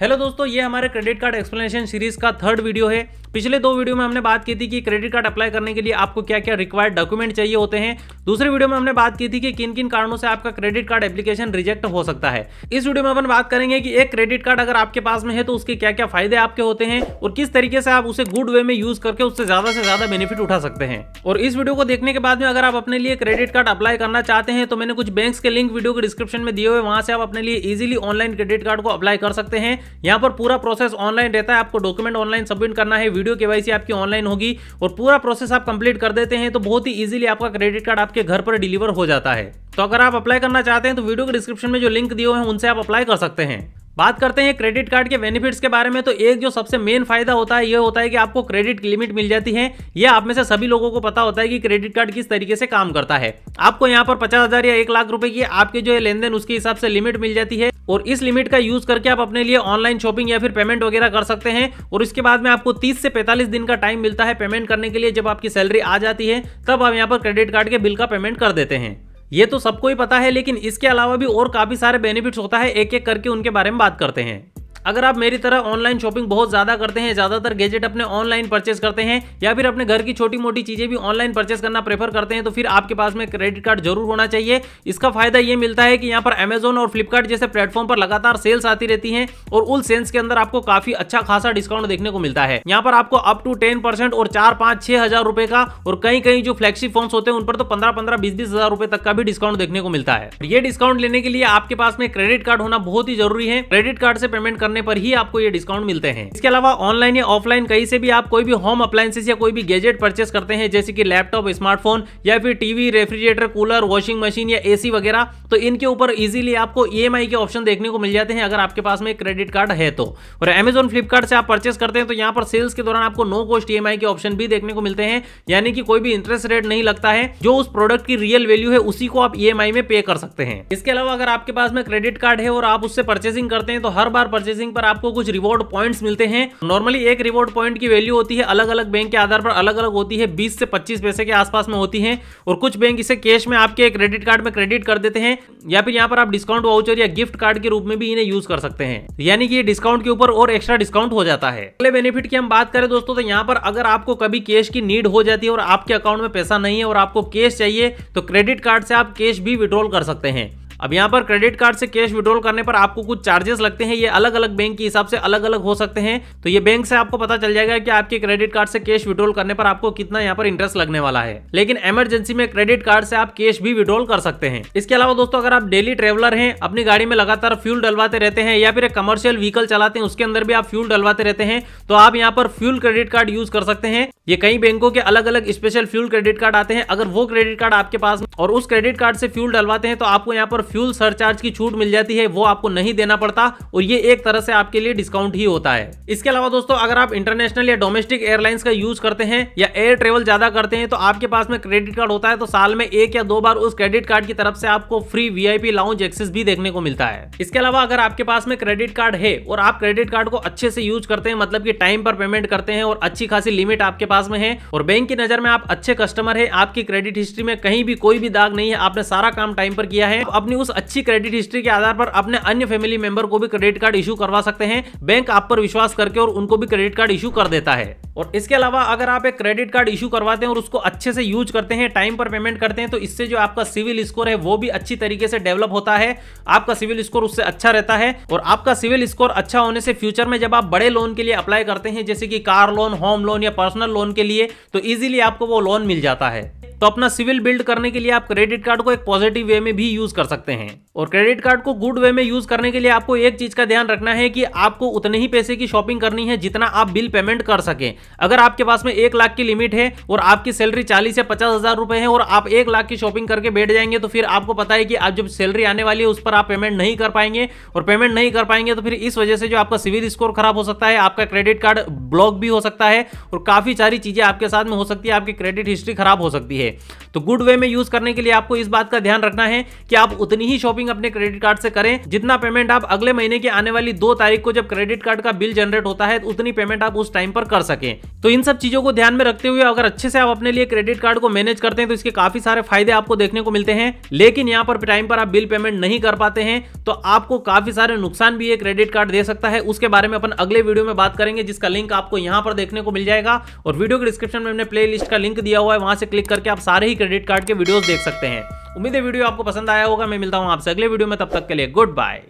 hello दोस्तों ये हमारे क्रेडिट कार्ड एक्सप्लेनेशन सीरीज का थर्ड वीडियो है पिछले दो वीडियो में हमने बात की थी कि क्रेडिट कार्ड अप्लाई करने के लिए आपको क्या क्या रिक्वायर्ड डॉक्यूमेंट चाहिए होते हैं दूसरे वीडियो में हमने बात की थी कि किन किन कारणों से आपका क्रेडिट कार्ड एप्लीकेशन रिजेक्ट हो सकता है इस वीडियो में अपन बात करेंगे कि एक क्रेडिट कार्ड अगर आपके पास में है तो उसके क्या क्या फायदे आपके होते हैं और किस तरीके से आप उसे गुड वे में यूज करके उससे ज्यादा से ज्यादा बेनिफिट उठा सकते हैं और इस वीडियो को देखने के बाद में अगर आप अपने लिए क्रेडिट कार्ड अप्लाई करना चाहते हैं तो मैंने कुछ बैंक के लिंक वीडियो के डिस्क्रिप्शन में दिए हुए वहां से आप अपने लिए इजिली ऑनलाइन क्रेडिट कार्ड को अप्लाई कर सकते हैं यहाँ पर पूरा प्रोसेस ऑनलाइन रहता है आपको डॉक्यूमेंट ऑनलाइन सबमिट करना है वीडियो के आपकी ऑनलाइन होगी और पूरा प्रोसेस आप कंप्लीट कर देते हैं तो बहुत ही ईजिली आपका क्रेडिट कार्ड आपके घर पर डिलीवर हो जाता है तो अगर आप अप्लाई करना चाहते हैं तो वीडियो के डिस्क्रिप्शन में जो लिंक दिए हुए हैं उनसे आप अप्लाई कर सकते हैं बात करते हैं क्रेडिट कार्ड के बेनिफिट्स के बारे में तो एक जो सबसे मेन फायदा होता है ये होता है कि आपको क्रेडिट लिमिट मिल जाती है ये आप में से सभी लोगों को पता होता है कि क्रेडिट कार्ड किस तरीके से काम करता है आपको यहाँ पर पचास हजार या एक लाख रुपए की आपके जो है लेन देन उसके हिसाब से लिमिट मिल जाती है और इस लिमिट का यूज करके आप अपने लिए ऑनलाइन शॉपिंग या फिर पेमेंट वगैरह कर सकते हैं और इसके बाद में आपको तीस से पैंतालीस दिन का टाइम मिलता है पेमेंट करने के लिए जब आपकी सैलरी आ जाती है तब आप यहाँ पर क्रेडिट कार्ड के बिल का पेमेंट कर देते हैं ये तो सबको ही पता है लेकिन इसके अलावा भी और काफी सारे बेनिफिट्स होता है एक एक करके उनके बारे में बात करते हैं अगर आप मेरी तरह ऑनलाइन शॉपिंग बहुत ज़्यादा करते हैं ज़्यादातर गैजेट अपने ऑनलाइन परचेस करते हैं या फिर अपने घर की छोटी मोटी चीज़ें भी ऑनलाइन परचेस करना प्रेफर करते हैं तो फिर आपके पास में क्रेडिट कार्ड जरूर होना चाहिए इसका फायदा यह मिलता है कि यहाँ पर अमेजोन और फ्लिपकार्ट जैसे प्लेटफॉर्म पर लगातार सेल्स आती रहती है और उन सेल्स के अंदर आपको काफी अच्छा खासा डिस्काउंट देखने को मिलता है यहाँ पर आपको अप टू टेन परसेंट और चार पांच छह हजार रुपए का और कहीं कहीं जो फ्लेक्सी फोन होते हैं उन पर तो पंद्रह पंद्रह बीस बीस हजार रुपए तक का भी डिस्काउंट देखने को मिलता है ये डिस्काउंट लेने के लिए आपके पास में क्रेडिट कार्ड होना बहुत ही जरूरी है क्रेडिट कार्ड से पेमेंट करने करने पर ही आपको ये डिस्काउंट मिलते हैं इसके अलावा ऑनलाइन या ऑफलाइन कहीं से भी आप कोई भी होम अप्लायसेज या कोई भी गैजेट परचेस करते हैं जैसे कि लैपटॉप स्मार्टफोन या फिर TV refrigerator cooler washing machine या एसी वगैरह तो इनके ऊपर इजिली आपको ई के ऑप्शन देखने को मिल जाते हैं अगर आपके पास में क्रेडिट कार्ड है तो और अमेजोन फ्लिपकार्ट से आप परचेस करते हैं तो यहाँ पर सेल्स के दौरान आपको नो कॉस्ट ई के ऑप्शन भी देखने को मिलते हैं यानी कि कोई भी इंटरेस्ट रेट नहीं लगता है जो उस प्रोडक्ट की रियल वैल्यू है उसी को आप ई में पे कर सकते हैं इसके अलावा अगर आपके पास में क्रेडिट कार्ड है और आप उससे परचेसिंग करते हैं तो हर बार परचेसिंग परचेसिंग पर आपको कुछ रिवॉर्ड पॉइंट्स मिलते हैं नॉर्मली एक रिवॉर्ड पॉइंट की वैल्यू होती है अलग अलग बैंक के आधार पर अलग अलग होती है बीस से पच्चीस पैसे के आसपास में होती है और कुछ बैंक इसे कैश में आपके क्रेडिट कार्ड में क्रेडिट कर देते हैं या फिर यहाँ पर आप डिस्काउंट वाउचर या गिफ्ट कार्ड के रूप में भी इन्हें यूज कर सकते हैं यानी कि डिस्काउंट के ऊपर और एक्स्ट्रा डिस्काउंट हो जाता है अगले बेनिफिट की हम बात करें दोस्तों तो यहाँ पर अगर आपको कभी कैश की नीड हो जाती है और आपके अकाउंट में पैसा नहीं है और आपको कैश चाहिए तो क्रेडिट कार्ड से आप कैश भी विड्रॉल कर सकते हैं अब यहाँ पर क्रेडिट कार्ड से कैश विड्रॉल करने पर आपको कुछ चार्जेस लगते हैं ये अलग अलग बैंक के हिसाब से अलग अलग हो सकते हैं तो ये बैंक से आपको पता चल जाएगा कि आपके क्रेडिट कार्ड से कैश विड्रॉल करने पर आपको कितना यहाँ पर इंटरेस्ट लगने वाला है लेकिन इमरजेंसी में क्रेडिट कार्ड से आप कैश भी विड्रॉल कर सकते हैं इसके अलावा दोस्तों अगर आप डेली ट्रेवलर है अपनी गाड़ी में लगातार फ्यूल डलवाते रहते हैं या फिर कमर्शियल व्हीकल चलाते हैं उसके अंदर भी आप फ्यूल डलवाते रहते हैं तो आप यहाँ पर फ्यूल क्रेडिट कार्ड यूज कर सकते हैं ये कई बैंकों के अलग अलग स्पेशल फ्यूल क्रेडिट कार्ड आते हैं अगर वो क्रेडिट कार्ड आपके पास और उस क्रेडिट कार्ड से फ्यूल डलवाते हैं तो आपको यहाँ पर फ्यूल सरचार्ज की छूट मिल जाती है वो आपको नहीं देना पड़ता और ये एक तरह से आपके लिए डिस्काउंट ही होता है इसके अलावा दोस्तों अगर आप इंटरनेशनल या डोमेस्टिक एयरलाइंस का यूज करते हैं या एयर ट्रेवल ज्यादा करते हैं तो आपके पास में क्रेडिट कार्ड होता है तो साल में एक या दो बार उस क्रेडिट कार्ड की तरफ से आपको फ्री वीआईपी लाउंज एक्सेस भी देखने को मिलता है इसके अलावा अगर आपके पास में क्रेडिट कार्ड है और आप क्रेडिट कार्ड को अच्छे से यूज करते हैं मतलब की टाइम पर पेमेंट करते हैं और अच्छी खासी लिमिट आपके पास में है और बैंक की नजर में आप अच्छे कस्टमर है आपकी क्रेडिट हिस्ट्री में कहीं भी कोई भी दाग नहीं है आपने सारा काम टाइम पर किया है तो अपनी अपनी उस अच्छी क्रेडिट हिस्ट्री के आधार पर अपने अन्य फैमिली मेंबर को भी क्रेडिट कार्ड इशू करवा सकते हैं बैंक आप पर विश्वास करके और उनको भी क्रेडिट कार्ड इशू कर देता है और इसके अलावा अगर आप एक क्रेडिट कार्ड इशू करवाते हैं और उसको अच्छे से यूज करते हैं टाइम पर पेमेंट करते हैं तो इससे जो आपका सिविल स्कोर है वो भी अच्छी तरीके से डेवलप होता है आपका सिविल स्कोर उससे अच्छा रहता है और आपका सिविल स्कोर अच्छा होने से फ्यूचर में जब आप बड़े लोन के लिए अप्लाई करते हैं जैसे कि कार लोन होम लोन या पर्सनल लोन के लिए तो ईजिली आपको वो लोन मिल जाता है तो अपना सिविल बिल्ड करने के लिए आप क्रेडिट कार्ड को एक पॉजिटिव वे में भी यूज कर सकते हैं और क्रेडिट कार्ड को गुड वे में यूज करने के लिए आपको एक चीज का ध्यान रखना है कि आपको उतने ही पैसे की शॉपिंग करनी है जितना आप बिल पेमेंट कर सके अगर आपके पास में एक लाख की लिमिट है और आपकी सैलरी चालीस या पचास हजार रुपए है और आप एक लाख की शॉपिंग करके बैठ जाएंगे तो फिर आपको पता है कि आप जब सैलरी आने वाली है उस पर आप पेमेंट नहीं कर पाएंगे और पेमेंट नहीं कर पाएंगे तो फिर इस वजह से जो आपका सिविल स्कोर खराब हो सकता है आपका क्रेडिट कार्ड ब्लॉक भी हो सकता है और काफी सारी चीजें आपके साथ में हो सकती है आपकी क्रेडिट हिस्ट्री खराब हो सकती है जाएंगे तो गुड वे में यूज करने के लिए आपको इस बात का ध्यान रखना है कि आप उतनी ही शॉपिंग अपने क्रेडिट कार्ड से करें जितना पेमेंट आप अगले महीने की आने वाली दो तारीख को जब क्रेडिट कार्ड का बिल जनरेट होता है उतनी पेमेंट आप उस टाइम पर कर सके तो इन सब चीजों को ध्यान में रखते हुए अगर अच्छे से आप अपने लिए क्रेडिट कार्ड को मैनेज करते हैं तो इसके काफी सारे फायदे आपको देखने को मिलते हैं लेकिन यहाँ पर टाइम पर आप बिल पेमेंट नहीं कर पाते हैं तो आपको काफी सारे नुकसान भी ये क्रेडिट कार्ड दे सकता है उसके बारे में अपन अगले वीडियो में बात करेंगे जिसका लिंक आपको यहाँ पर देखने को मिल जाएगा और वीडियो के डिस्क्रिप्शन में प्ले लिस्ट का लिंक दिया हुआ है वहां से क्लिक करके आप सारे ही क्रेडिट कार्ड के वीडियोस देख सकते हैं उम्मीद है वीडियो आपको पसंद आया होगा मैं मिलता हूँ आपसे अगले वीडियो में तब तक के लिए गुड बाय